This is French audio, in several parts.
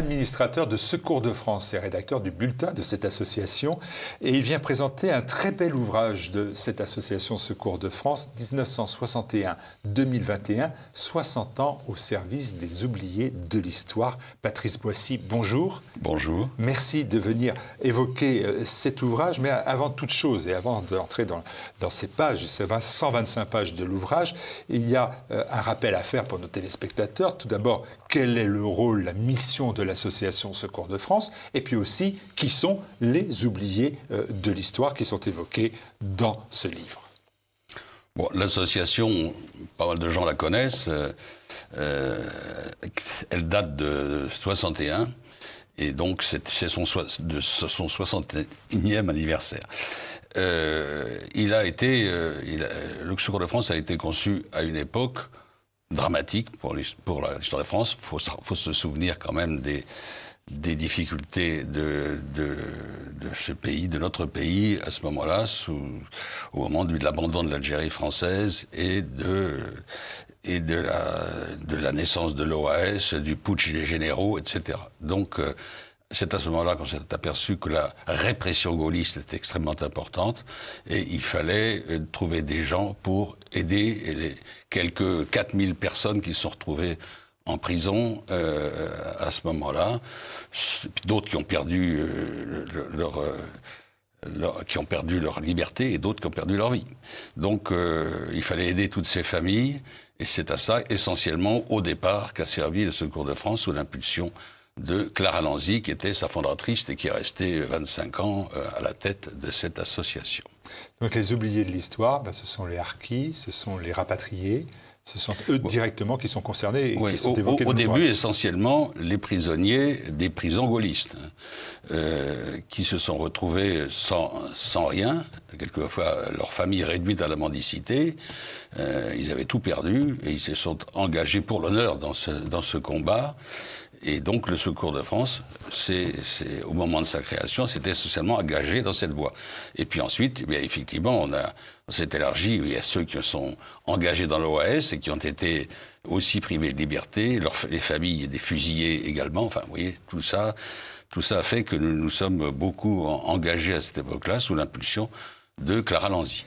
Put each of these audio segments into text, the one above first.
administrateur de Secours de France. et rédacteur du bulletin de cette association. Et il vient présenter un très bel ouvrage de cette association Secours de France, 1961-2021, 60 ans au service des oubliés de l'histoire. Patrice Boissy, bonjour. Bonjour. Merci de venir évoquer euh, cet ouvrage. Mais avant toute chose, et avant d'entrer dans, dans ces pages, ces 125 pages de l'ouvrage, il y a euh, un rappel à faire pour nos téléspectateurs. Tout d'abord, quel est le rôle, la mission de l'association Secours de France, et puis aussi qui sont les oubliés euh, de l'histoire qui sont évoqués dans ce livre. l'association, pas mal de gens la connaissent, euh, euh, elle date de 61. Et donc, c'est son, 61e anniversaire. il a été, le Secours de France a été conçu à une époque dramatique pour l'histoire de France. Il faut, se souvenir quand même des, des difficultés de, de, ce pays, de notre pays, à ce moment-là, au moment de l'abandon de l'Algérie française et de, et de la, de la naissance de l'OAS, du putsch des généraux, etc. Donc, euh, c'est à ce moment-là qu'on s'est aperçu que la répression gaulliste était extrêmement importante et il fallait euh, trouver des gens pour aider les quelques 4000 personnes qui se sont retrouvées en prison euh, à ce moment-là, d'autres qui ont perdu euh, leur, qui ont perdu leur liberté et d'autres qui ont perdu leur vie. Donc il fallait aider toutes ces familles et c'est à ça essentiellement au départ qu'a servi le Secours de France sous l'impulsion de Clara Lanzi, qui était sa fondatrice et qui est restée 25 euh, ans euh, à la tête de cette association. Donc les oubliés de l'histoire, bah, ce sont les harkis, ce sont les rapatriés, ce sont eux directement qui sont concernés et qui sont évoqués. Au, début, essentiellement, les prisonniers des prisons gaullistes, hein, euh, qui se sont retrouvés sans, sans rien, quelquefois leur famille réduite à la mendicité, ils avaient tout perdu et ils se sont engagés pour l'honneur dans ce, dans ce combat. Et donc le Secours de France, c'est, au moment de sa création, s'était socialement engagé dans cette voie. Et puis ensuite, eh bien, effectivement, on, a, s'est élargi. Il y a ceux qui sont engagés dans l'OAS et qui ont été aussi privés de liberté, les familles des fusillés également. Enfin, vous voyez, tout ça, tout ça fait que nous nous sommes beaucoup engagés à cette époque-là sous l'impulsion de Clara Lanzi.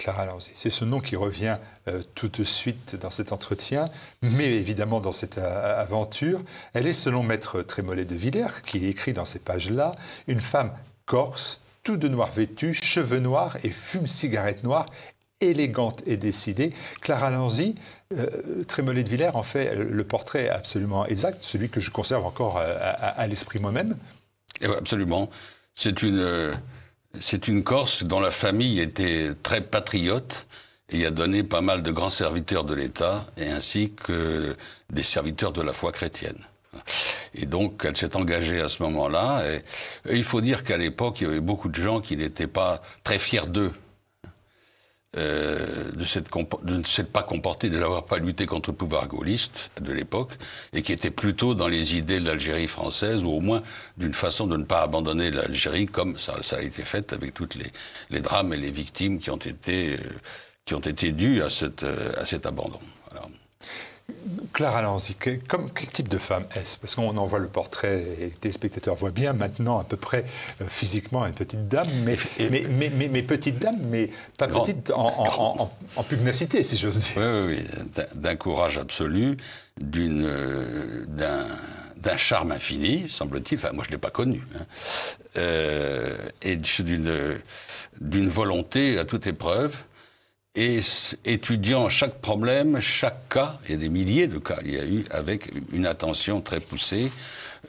Clara Lanzi, C'est ce nom qui revient euh, tout de suite dans cet entretien, mais évidemment dans cette euh, aventure. Elle est, selon Maître Trémollet de Villers, qui écrit dans ces pages-là, une femme corse, tout de noir vêtue, cheveux noirs et fume cigarette noire, élégante et décidée. Clara Lanzi, euh, Trémollet de Villers en fait le portrait absolument exact, celui que je conserve encore à l'esprit moi-même. Eh absolument. C'est une c'est une Corse dont la famille était très patriote et a donné pas mal de grands serviteurs de l'État, et ainsi que des serviteurs de la foi chrétienne. Et donc, elle s'est engagée à ce moment-là. Et, il faut dire qu'à l'époque, il y avait beaucoup de gens qui n'étaient pas très fiers d'eux. Euh, de, ne s'être pas comporté, de n'avoir pas lutté contre le pouvoir gaulliste de l'époque, et qui était plutôt dans les idées de l'Algérie française, ou au moins d'une façon de ne pas abandonner l'Algérie, comme ça, ça, a été fait avec toutes les, les, drames et les victimes qui ont été, euh, qui ont été dues à, cette, euh, à cet abandon. Alors, Clara Lanzi, comme, quel type de femme est-ce Parce qu'on en voit le portrait, et les spectateurs voient bien maintenant à peu près euh, physiquement une petite dame, mais, petite dame, mais pas petite en, pugnacité, si j'ose dire. Oui, d'un courage absolu, d'un, charme infini, semble-t-il. moi, je ne l'ai pas connu. Hein. Euh, et d'une volonté à toute épreuve et étudiant chaque problème, chaque cas, il y a des milliers de cas, il y a eu avec une attention très poussée,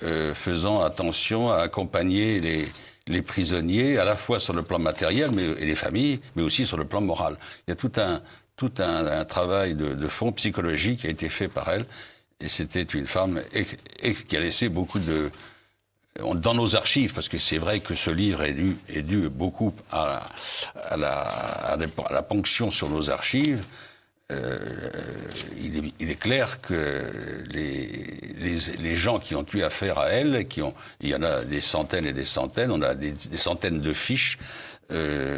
euh, faisant attention à accompagner les, les prisonniers, à la fois sur le plan matériel mais, et les familles, mais aussi sur le plan moral. Il y a tout un, tout un, travail de, de, fond psychologique qui a été fait par elle, et c'était une femme et qui a laissé beaucoup de, dans nos archives, parce que c'est vrai que ce livre est dû, est dû beaucoup à, la, à, la, à la ponction sur nos archives, euh, il, est, il, est, clair que les, les, gens qui ont eu affaire à elle, qui ont, il y en a des centaines et des centaines, on a des, des centaines de fiches, euh,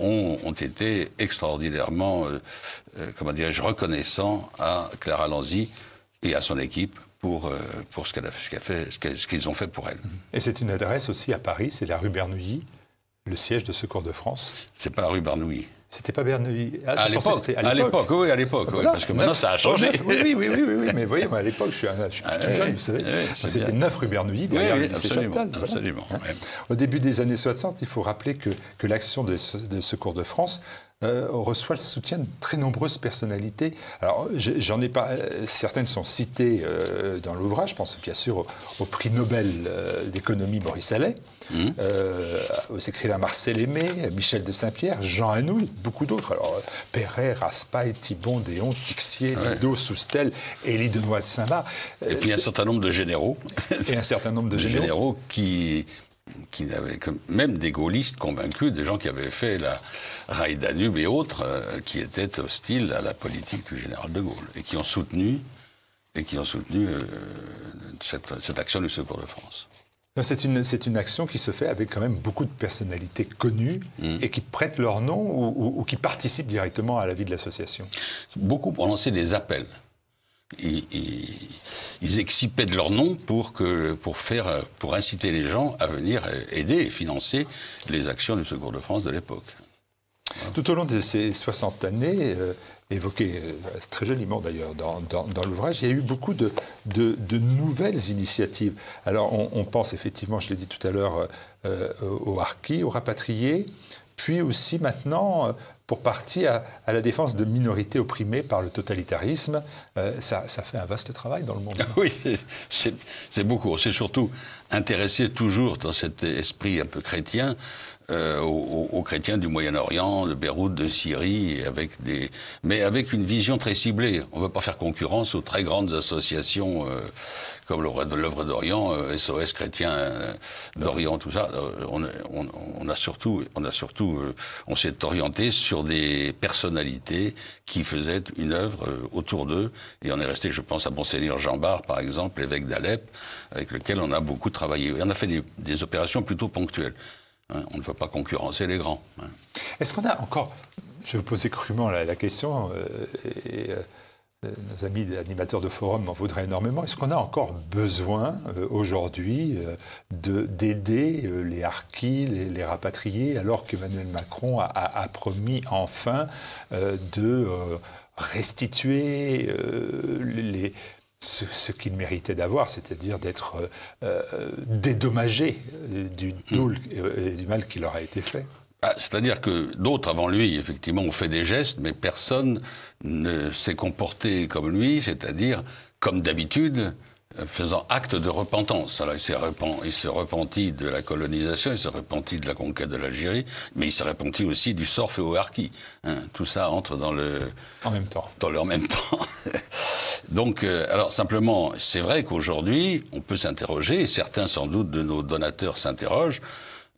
ont, ont, été extraordinairement, euh, euh, comment dirais-je, reconnaissants à Clara Lanzi et à son équipe euh, pour, ce, qu'elle a, qu'ils ont fait pour elle. Et c'est une adresse aussi à Paris, c'est la rue Bernouilly, le siège de Secours de France. C'est pas la rue Bernoulli c'était pas Bernoulli. Ah, à l'époque, à l'époque, oui, à l'époque, parce que maintenant ça a changé. oui, oui, oui, oui, oui, mais voyez, moi, à l'époque, je suis, un, suis ah, plus jeune, vous savez. C'était neuf rue Bernoulli, derrière oui, absolument, Au début des années 60, il faut rappeler que, l'action de Secours de France euh, reçoit le soutien de très nombreuses personnalités. Alors, j'en ai pas. Euh, certaines sont citées euh, dans l'ouvrage. Je pense bien sûr au, au prix Nobel d'économie Maurice Allais, Hmm. Euh, aux écrivains Marcel Aimé, Michel de Saint-Pierre, Jean Anouil, beaucoup d'autres. Alors, Perret, Raspail, Thibon, Déon, Tixier, Lido, Soustel, Élie Denois de saint va euh, Et puis un certain nombre de généraux. Et un certain nombre de, généraux. qui qui que… même des gaullistes convaincus, des gens qui avaient fait la Rail Danube et autres, euh, qui étaient hostiles à la politique du général de Gaulle et qui ont soutenu et qui ont soutenu cette, cette action du Secours de France. C'est une, action qui se fait avec quand même beaucoup de personnalités connues mm. et qui prêtent leur nom ou, qui participent directement à la vie de l'association. Beaucoup ont lancé des appels. Ils, excipaient de leur nom pour, que, pour, faire, pour inciter les gens à venir aider et financer les actions du Secours de France de l'époque. Tout au long de ces 60 années, euh, évoqué euh, très joliment d'ailleurs dans, l'ouvrage, il y a eu beaucoup de, nouvelles initiatives. Alors on, pense effectivement, je l'ai dit tout à l'heure, euh, euh, au aux au aux rapatriés, puis aussi maintenant pour partie à, la défense de minorités opprimées par le totalitarisme. ça, fait un vaste travail dans le monde. Oui, c'est beaucoup. C'est surtout intéressé toujours dans cet esprit un peu chrétien euh, aux, chrétiens du Moyen-Orient, de Beyrouth, de Syrie, avec des, mais avec une vision très ciblée. On ne veut pas faire concurrence aux très grandes associations euh, comme l'œuvre d'Orient, euh, SOS chrétien euh, d'Orient, tout ça. On, a surtout, on a surtout, on s'est orienté sur des personnalités qui faisaient une œuvre autour d'eux, et on est resté, je pense, à Monseigneur Jean Bar, par exemple, l'évêque d'Alep, avec lequel on a beaucoup travaillé. Et on a fait des opérations plutôt ponctuelles. Hein, on ne va pas concurrencer les grands. Hein. Est-ce qu'on a encore, je vais poser crûment la, question, euh, et, euh, euh, nos amis animateurs de forum m'en voudraient énormément. Est-ce qu'on a encore besoin aujourd'hui d'aider les harkis, les, rapatriés, alors qu'Emmanuel Macron a, promis enfin de restituer les ce, qu'il méritait d'avoir, c'est-à-dire d'être euh, euh, dédommagé euh, mm. du, mal qui leur a été fait. Ah, c'est-à-dire que d'autres avant lui, effectivement, ont fait des gestes, mais personne ne s'est comporté comme lui, c'est-à-dire, comme d'habitude, euh, faisant acte de repentance. Alors il se repentit de la colonisation, il se repentit de la conquête de l'Algérie, mais il s'est repenti aussi du sort fait aux hein. tout ça entre dans le... En même temps. Dans le en même temps. Donc, euh, alors simplement, c'est vrai qu'aujourd'hui, on peut s'interroger, certains sans doute de nos donateurs s'interrogent,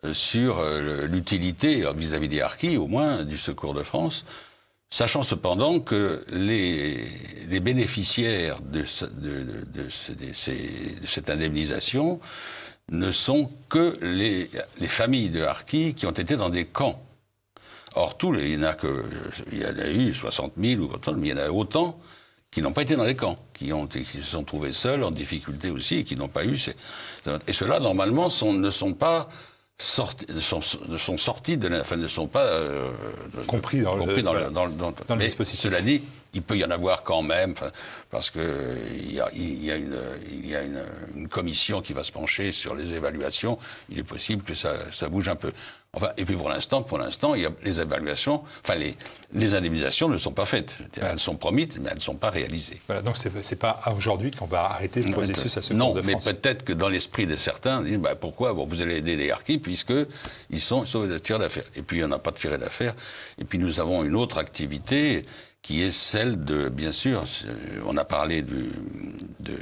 euh, sur l'utilité, vis-à-vis des harkis au moins, du Secours de France, sachant cependant que les, bénéficiaires de, de, cette indemnisation ne sont que les, familles de Harkis qui ont été dans des camps. Or, tous les, il, y en a que, il y a eu 60 000 ou autant, mais il y en a autant qui n'ont pas été dans les camps, qui, ont, qui se sont trouvés seuls, en difficulté aussi, et qui n'ont pas eu... Ces, et ceux-là, normalement, sont, ne sont pas sorti, sont, sont sortis de la, enfin ne sont pas euh, compris dans, compris le, dans, le, dans, dans le dispositif. Cela dit, il peut y en avoir quand même, parce qu'il y a, y a, une, y a une, commission qui va se pencher sur les évaluations. Il est possible que ça, ça bouge un peu. Enfin, et puis pour l'instant, pour l'instant, les évaluations, enfin les, les, indemnisations ne sont pas faites. Elles sont promises, mais elles ne sont pas réalisées. Voilà, donc ce n'est pas aujourd'hui qu'on va arrêter le processus à ce Non, mais peut-être que dans l'esprit de certains, bah, pourquoi bon, vous allez aider les harkis puisque ils sont sauvés de tirer d'affaires. Et puis il n'y en a pas de tirés d'affaires. Et puis nous avons une autre activité qui est celle de, bien sûr, on a parlé de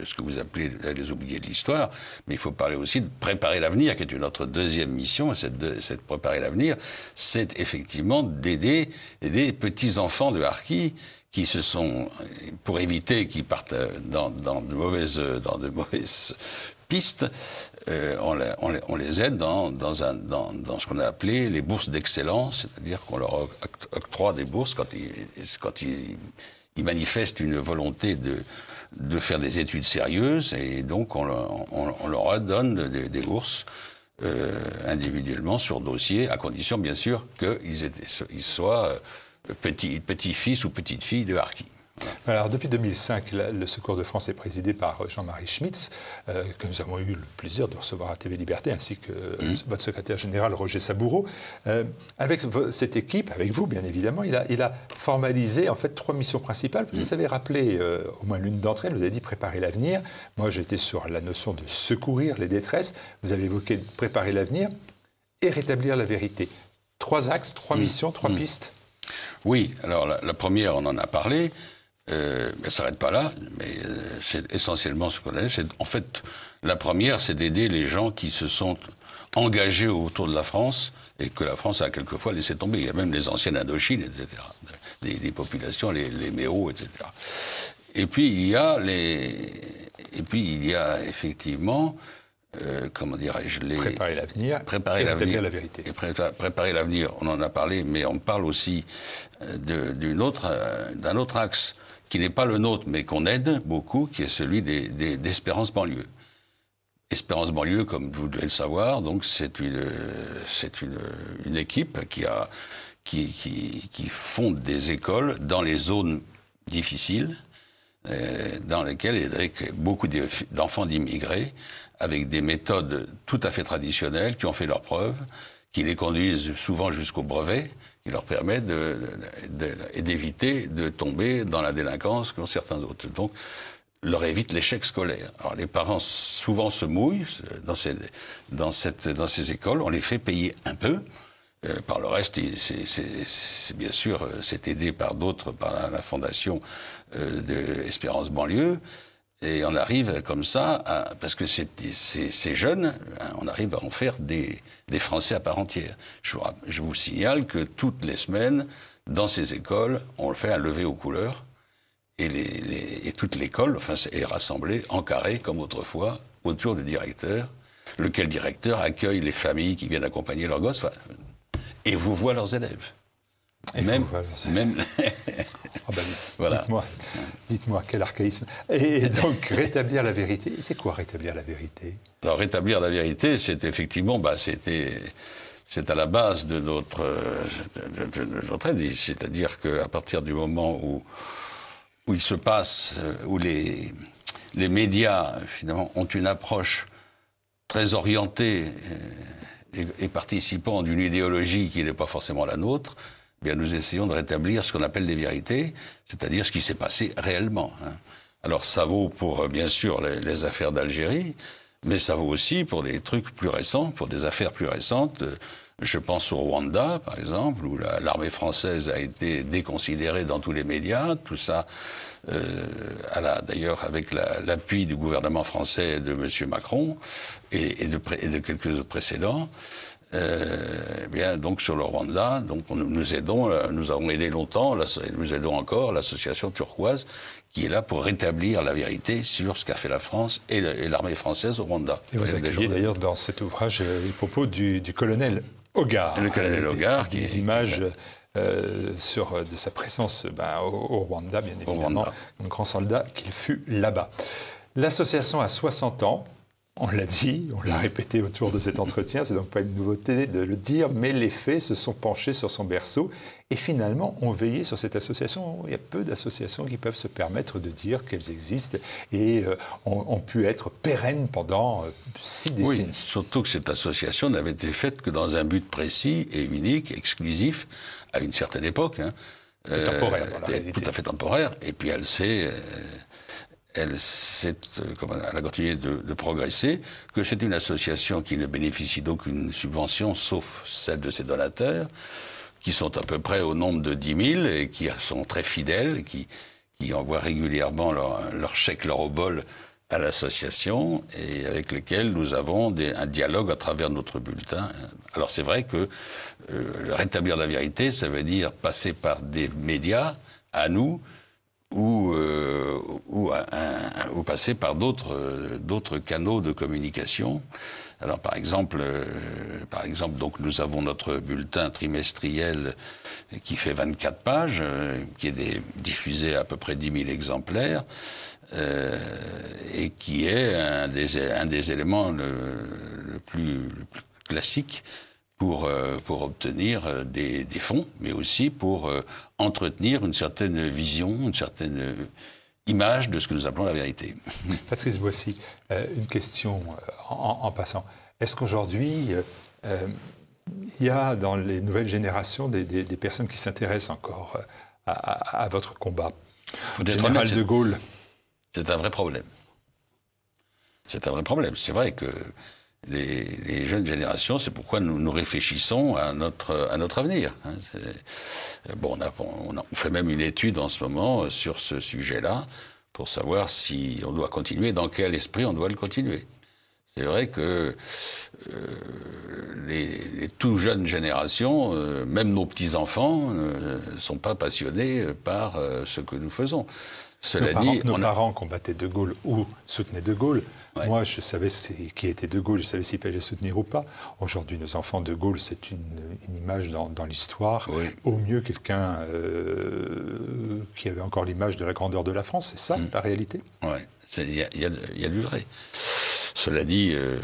ce que vous appelez les oubliés de l'histoire, mais il faut parler aussi de préparer l'avenir, qui est une autre deuxième mission, cette, de, cette préparer l'avenir, c'est effectivement d'aider les petits-enfants de Harki qui se sont, pour éviter qu'ils partent dans, dans, de mauvaises, dans de mauvaises euh, on, les, aide dans, ce qu'on a appelé les bourses d'excellence, c'est-à-dire qu'on leur octroie des bourses quand ils, manifestent une volonté de, faire des études sérieuses, et donc on, leur donne des, bourses. Euh, individuellement sur dossier, à condition bien sûr qu'ils ils soient euh, petits-fils ou petites filles de harkis. Alors, depuis 2005, le Secours de France est présidé par euh, Jean-Marie Schmitz, euh, que nous avons eu le plaisir de recevoir à TV Liberté, ainsi que euh, mmh. votre secrétaire général Roger Saboureau. avec cette équipe, avec vous bien évidemment, il a, il a formalisé en fait trois missions principales. Vous mmh. avez rappelé au moins l'une d'entre elles, vous avez dit préparer l'avenir. Moi, j'étais sur la notion de secourir les détresses. Vous avez évoqué préparer l'avenir et rétablir la vérité. Trois axes, trois mmh. missions, trois pistes. Oui, alors la, première, on en a parlé, euh, mais ça s'arrête pas là, mais euh, c'est essentiellement ce qu'on a. C'est en fait la première, c'est d'aider les gens qui se sont engagés autour de la France et que la France a quelquefois laissé tomber. Il y a même les anciennes Indochines, etc., des, populations, les, les Méos, etc. Et puis il y a les, et puis il y a effectivement euh, comment dirais-je, les... Préparer l'avenir. Préparer l'avenir. la vérité. préparer l'avenir, on en a parlé, mais on parle aussi euh, euh, d'un autre, autre axe qui n'est pas le nôtre, mais qu'on aide beaucoup, qui est celui d'Espérance banlieue. Espérance banlieue, comme vous devez le savoir, donc c'est une, une, une, équipe qui, a, qui, qui, fonde des écoles dans les zones difficiles, dans lesquelles, il y a beaucoup d'enfants d'immigrés, avec des méthodes tout à fait traditionnelles qui ont fait leurs preuves, qui les conduisent souvent jusqu'au brevet, qui leur permet d'éviter de, d'éviter de, tomber dans la délinquance comme certains autres. Donc, leur évite l'échec scolaire. Alors, les parents souvent se mouillent dans ces, dans cette, dans ces écoles, on les fait payer un peu, euh, par le reste, c'est bien sûr, euh, c'est aidé par d'autres, par la, fondation euh, d'Espérance Banlieue. Et on arrive comme ça, parce que ces, jeunes, hein, on arrive à en faire des, Français à part entière. Je vous, signale que toutes les semaines, dans ces écoles, on le fait à lever aux couleurs. Et, les, toute l'école enfin, est rassemblée en carré, comme autrefois, autour du directeur, lequel directeur accueille les familles qui viennent accompagner leurs gosses et vous voit leurs élèves. Et même, même... Ah ben, dites-moi, dites-moi quel archaïsme. Et donc rétablir la vérité. C'est quoi rétablir la vérité Alors rétablir la vérité, c'est effectivement, bah, c'était, c'est à la base de notre, de, C'est-à-dire qu'à partir du moment où où il se passe, euh, où les médias finalement ont une approche très orientée euh, et participant d'une idéologie qui n'est pas forcément la nôtre, bien, nous essayons de rétablir ce qu'on appelle des vérités, c'est-à-dire ce qui s'est passé réellement. Hein. Alors ça vaut pour, euh, bien sûr, les, affaires d'Algérie, mais ça vaut aussi pour des trucs plus récents, pour des affaires plus récentes. Euh, je pense au Rwanda, par exemple, où l'armée française a été déconsidérée dans tous les médias. Tout ça, euh, d'ailleurs, avec l'appui du gouvernement français de M. Macron et, de, et de quelques autres précédents. Euh, eh bien, donc sur le Rwanda, donc nous aidons, euh, nous avons aidé longtemps, nous aidons encore l'association turquoise qui est là pour rétablir la vérité sur ce qu'a fait la France et l'armée française au Rwanda. Et vous accueillez d'ailleurs dans cet ouvrage euh, les propos du, colonel Hogar. Le colonel Hogar, des, des images. sur de sa présence ben, au, Rwanda, bien évidemment, un grand soldat qu'il fut là-bas. L'association a 60 ans, on l'a dit, on l'a répété autour de cet entretien, c'est donc pas une nouveauté de le dire, mais les faits se sont penchés sur son berceau et finalement ont veillé sur cette association. Il y a peu d'associations qui peuvent se permettre de dire qu'elles existent et euh, ont, pu être pérennes pendant euh, six décennies. surtout que cette association n'avait été faite que dans un but précis et unique, exclusif, à une certaine époque. Hein. temporaire, euh, Tout à fait temporaire, et puis elle s'est elle s'est euh, elle a continué de, progresser, que c'est une association qui ne bénéficie d'aucune subvention sauf celle de ses donateurs, qui sont à peu près au nombre de 10 000 et qui sont très fidèles, qui, envoient régulièrement leur, leur chèque, leur obol à l'association et avec lesquels nous avons un dialogue à travers notre bulletin. Alors c'est vrai que euh, rétablir la vérité, ça veut dire passer par des médias à nous ou, euh, ou, ou, passer par euh, d'autres canaux de communication. Alors par exemple, euh, par exemple, donc nous avons notre bulletin trimestriel qui fait 24 pages, qui est diffusé à, peu près 10 000 exemplaires. et qui est un des, un des éléments plus, le, plus, classique euh, pour, obtenir euh, des, fonds, mais aussi pour euh, entretenir une certaine vision, une certaine image de ce que nous appelons la vérité. Patrice Boissy, une question en, passant. Est-ce qu'aujourd'hui, il y a dans les nouvelles générations des, personnes qui s'intéressent encore à, votre combat Faut Général de Gaulle. C'est un vrai problème. C'est un vrai problème. C'est vrai que les, jeunes générations. C'est pourquoi nous, nous, réfléchissons à notre, à notre avenir. Hein. Bon, on, fait même une étude en ce moment euh, sur ce sujet-là pour savoir si on doit continuer, dans quel esprit on doit le continuer. C'est vrai que euh, les, les, tout jeunes générations, euh, même nos petits-enfants, ne sont pas passionnés par ce que nous faisons. Cela nos parents, dit, nos parents combattaient De Gaulle ou soutenaient De Gaulle. Moi, je savais qui était De Gaulle, je savais s'il fallait le soutenir ou pas. Aujourd'hui, nos enfants, De Gaulle, c'est une, image dans, l'histoire. Au mieux, quelqu'un euh, qui avait encore l'image de la grandeur de la France. C'est ça, mm. la réalité Oui, il y, a du vrai. Cela dit, euh,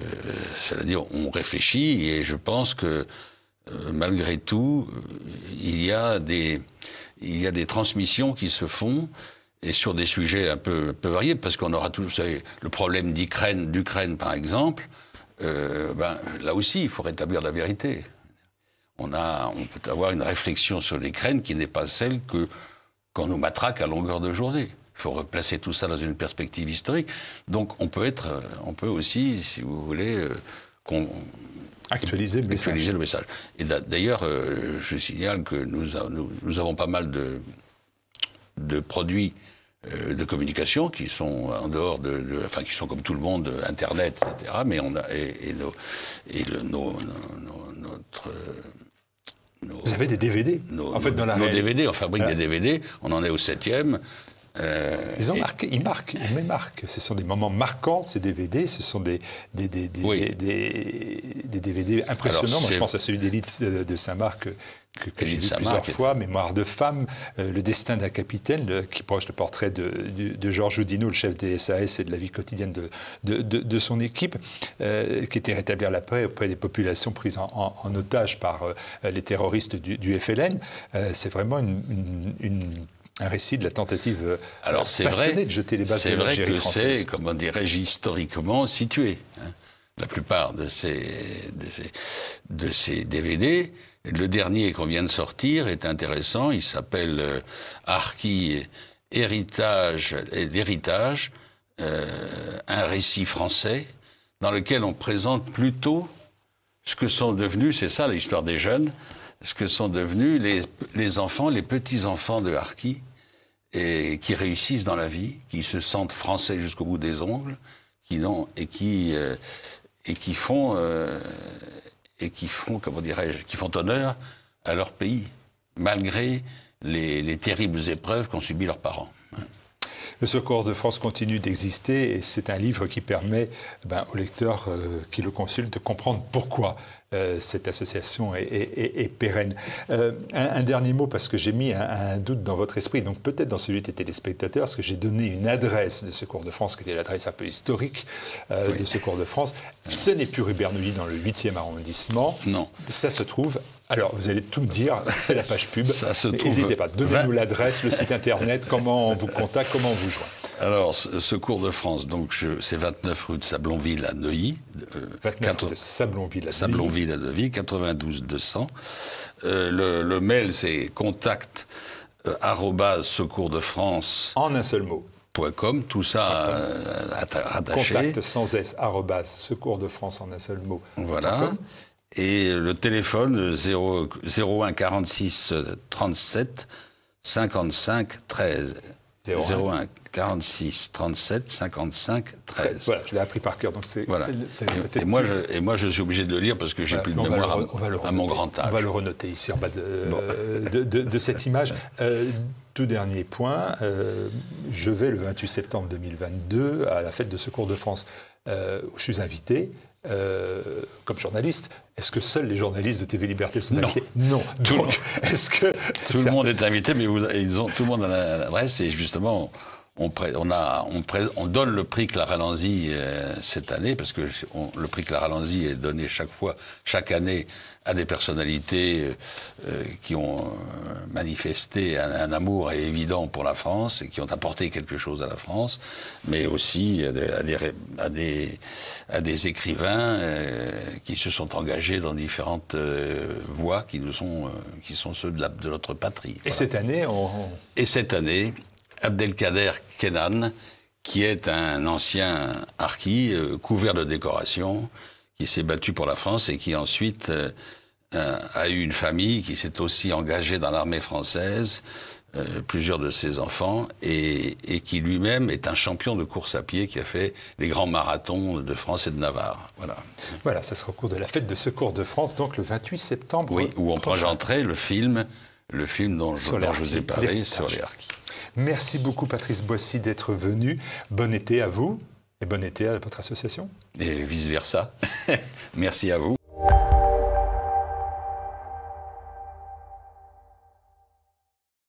cela dit, on réfléchit et je pense que euh, malgré tout, il y, a des, il y a des transmissions qui se font et sur des sujets un peu, peu variés, parce qu'on aura toujours… le problème d'Ukraine, d'Ukraine par exemple, euh, ben, là aussi, il faut rétablir la vérité. On, a, on peut avoir une réflexion sur l'Ukraine qui n'est pas celle que qu'on nous matraque à longueur de journée. Il faut replacer tout ça dans une perspective historique. Donc on peut être, on peut aussi, si vous voulez, euh, qu'on Actualiser le, actualiser le message. Et d'ailleurs, euh, je signale que nous, nous, nous, avons pas mal de, de produits euh, de communication qui sont en dehors de, enfin qui sont comme tout le monde internet etc mais on a et, et vous avez des DVD en fait dans la nos DVD on fabrique des DVD ah. on en est au septième euh, ils ont marqué, ils marquent, ils me marquent. Ce sont des moments marquants, ces DVD. Ce sont des, des, DVD impressionnants. Moi, je pense à celui d'Élite de Saint-Marc euh, que, j'ai vu plusieurs fois, Mémoire de femme, euh, Le destin d'un capitaine, qui proche le portrait de, Georges Oudinot, le chef des SAS et de la vie quotidienne de, de, son équipe, qui était rétablir la paix auprès des populations prises en, otage par les terroristes du, FLN. c'est vraiment une, une un récit de la tentative euh, Alors, passionnée vrai, de jeter les bases de l'Algérie française. C'est vrai que c'est, comment dirais-je, historiquement situé. Hein. La plupart de ces, de ces, DVD, le dernier qu'on vient de sortir est intéressant. Il s'appelle euh, héritage et euh, d'héritage, euh, un récit français dans lequel on présente plutôt ce que sont devenus, c'est ça l'histoire des jeunes, ce que sont devenus les, enfants, les petits-enfants de Harki, et qui réussissent dans la vie, qui se sentent français jusqu'au bout des ongles, qui et qui euh, et qui font euh, et qui font comment dirais-je, qui font honneur à leur pays malgré les, les terribles épreuves qu'ont subies leurs parents. Le Secours de France continue d'exister et c'est un livre qui permet aux ben, au lecteur euh, qui le consulte de comprendre pourquoi euh, cette association est, pérenne. Euh, un, dernier mot, parce que j'ai mis un, doute dans votre esprit, donc peut-être dans celui des téléspectateurs, parce que j'ai donné une adresse de Secours de France, qui était l'adresse un peu historique de Secours de France. Ce n'est plus rue dans le 8e arrondissement. Non. Ça se trouve alors, vous allez tout me dire, c'est la page pub. N'hésitez pas, donnez-nous l'adresse, le site internet, comment on vous contacte, comment on vous joint. Alors, Secours de France, donc c'est 29 rue de Sablonville à Neuilly. 29 euh, rue de Sablonville à Neuilly. Sablonville à Neuilly, 92 200. Euh, le, mail, c'est contact euh, secours de France. En un seul mot. Com, tout ça attaché. Contact sans S, secours de France en un seul mot. Voilà. Et le téléphone 0, 01 46 37 55 13. 01 46 37 55 13. Voilà, je l'ai appris par cœur. Donc c'est, voilà. et, et, moi, je, et moi, suis obligé de le lire parce que j'ai plus de mémoire à, mon grand âge. On va le renoter ici en bas de, euh, cette image. Euh, tout dernier point, euh, je vais le 28 septembre 2022 à la fête de Secours de France. Euh, je suis invité euh, comme journaliste, est-ce que seuls les journalistes de TV Liberté sont invités Non. Donc, est-ce que. Tout le monde est invité, mais ils ont, tout le monde a l'adresse, et justement, on, donne le prix Clara Lanzi euh, cette année, parce que le prix Clara Lanzi est donné chaque fois, chaque année, à des personnalités euh, euh, qui ont manifesté un, amour évident pour la France et qui ont apporté quelque chose à la France, mais aussi à des, écrivains qui se sont engagés dans différentes voies qui, sont, ceux de, notre patrie. Et cette année Et cette année, Abdelkader Kenan, qui est un ancien harki euh, couvert de décorations, qui s'est battu pour la France et qui ensuite euh, euh, a eu une famille qui s'est aussi engagée dans l'armée française, plusieurs de ses enfants, et, qui lui-même est un champion de course à pied qui a fait les grands marathons de France et de Navarre. Voilà. Voilà, ça sera au cours de la fête de secours de France, donc le 28 septembre. Oui, où on prochain. le film le film dont je, vous ai parlé sur les Merci beaucoup Patrice Boissy d'être venu. Bon été à vous et bon été à votre association. Et vice-versa. Merci à vous.